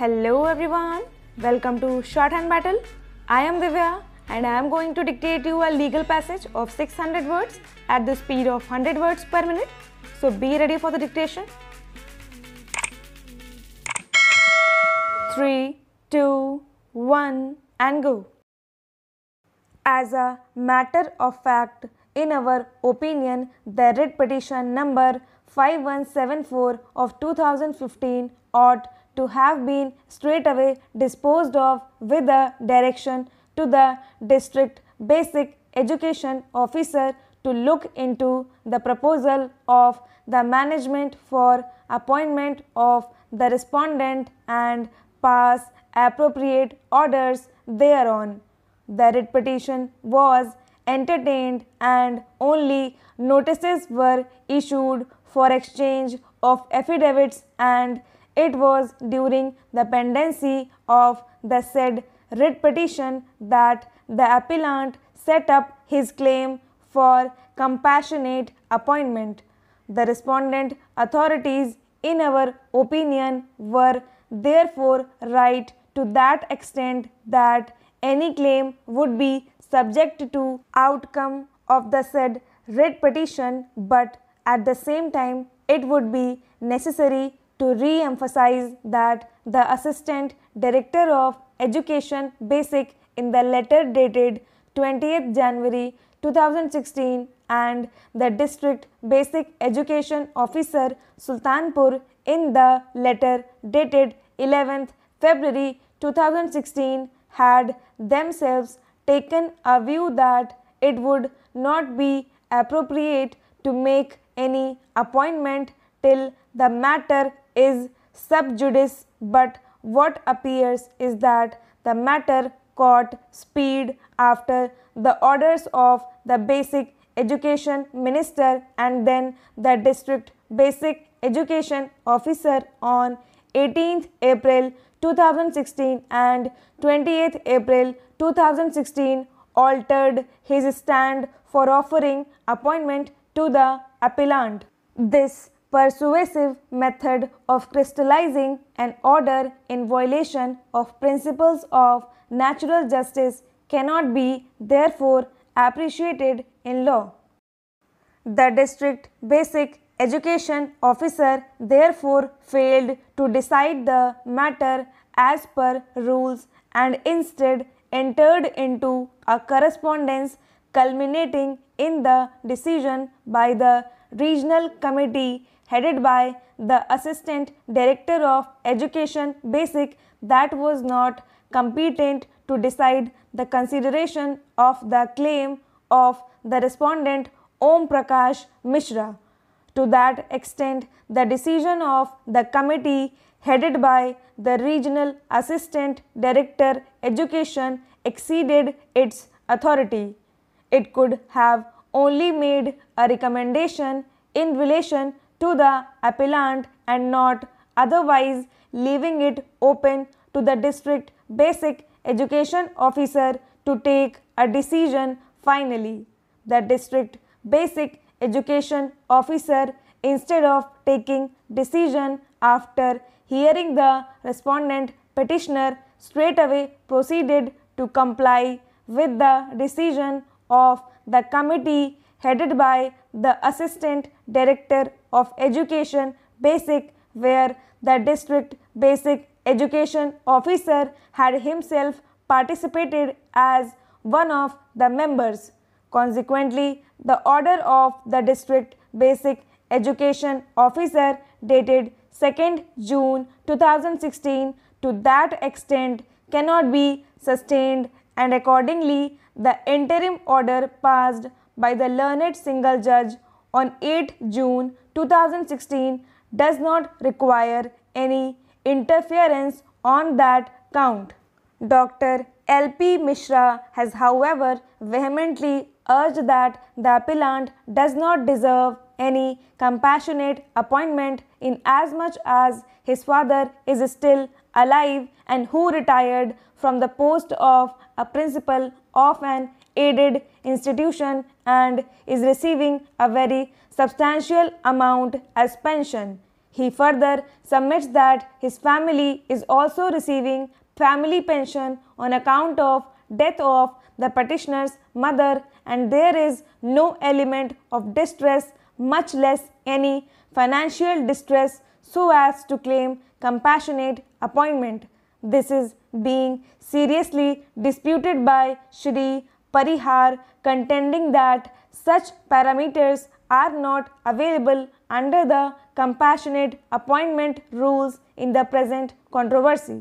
Hello everyone, welcome to Shorthand Battle. I am Divya and I am going to dictate you a legal passage of 600 words at the speed of 100 words per minute. So be ready for the dictation. 3, 2, 1 and go. As a matter of fact, in our opinion, the red petition number 5174 of 2015 ought to have been straightaway disposed of with a direction to the district basic education officer to look into the proposal of the management for appointment of the respondent and pass appropriate orders thereon. The writ petition was entertained and only notices were issued for exchange of affidavits and it was during the pendency of the said writ petition that the appellant set up his claim for compassionate appointment. The respondent authorities, in our opinion, were therefore right to that extent that any claim would be subject to outcome of the said writ petition but at the same time it would be necessary to re-emphasize that the Assistant Director of Education Basic in the letter dated 20th January 2016 and the District Basic Education Officer Sultanpur in the letter dated 11th February 2016 had themselves taken a view that it would not be appropriate to make any appointment till the matter is sub judice, but what appears is that the matter caught speed after the orders of the basic education minister and then the district basic education officer on 18th April 2016 and 28th April 2016 altered his stand for offering appointment to the appellant. This persuasive method of crystallizing an order in violation of principles of natural justice cannot be therefore appreciated in law. The district basic education officer therefore failed to decide the matter as per rules and instead entered into a correspondence culminating in the decision by the regional committee headed by the Assistant Director of Education Basic that was not competent to decide the consideration of the claim of the respondent Om Prakash Mishra. To that extent, the decision of the committee headed by the Regional Assistant Director Education exceeded its authority. It could have only made a recommendation in relation to the appellant and not otherwise leaving it open to the district basic education officer to take a decision finally. The district basic education officer instead of taking decision after hearing the respondent petitioner straight away proceeded to comply with the decision of the committee headed by the assistant director of Education Basic where the district basic education officer had himself participated as one of the members. Consequently, the order of the district basic education officer dated 2nd June 2016 to that extent cannot be sustained and accordingly the interim order passed by the learned single judge on 8 June 2016 does not require any interference on that count. Dr. LP Mishra has, however, vehemently urged that the appellant does not deserve any compassionate appointment in as much as his father is still alive and who retired from the post of a principal of an aided institution and is receiving a very substantial amount as pension. He further submits that his family is also receiving family pension on account of death of the petitioner's mother and there is no element of distress much less any financial distress so as to claim compassionate appointment. This is being seriously disputed by Shri Parihar contending that such parameters are not available under the compassionate appointment rules in the present controversy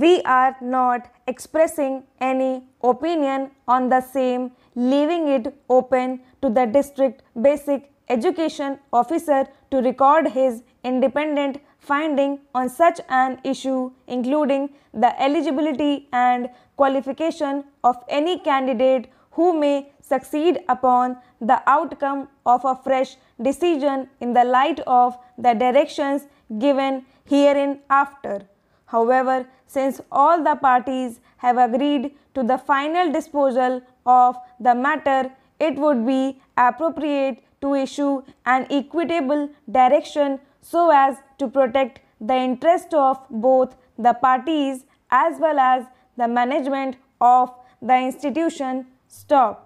we are not expressing any opinion on the same, leaving it open to the district basic education officer to record his independent finding on such an issue including the eligibility and qualification of any candidate who may succeed upon the outcome of a fresh decision in the light of the directions given hereinafter. However, since all the parties have agreed to the final disposal of the matter, it would be appropriate to issue an equitable direction so as to protect the interest of both the parties as well as the management of the institution. Stop.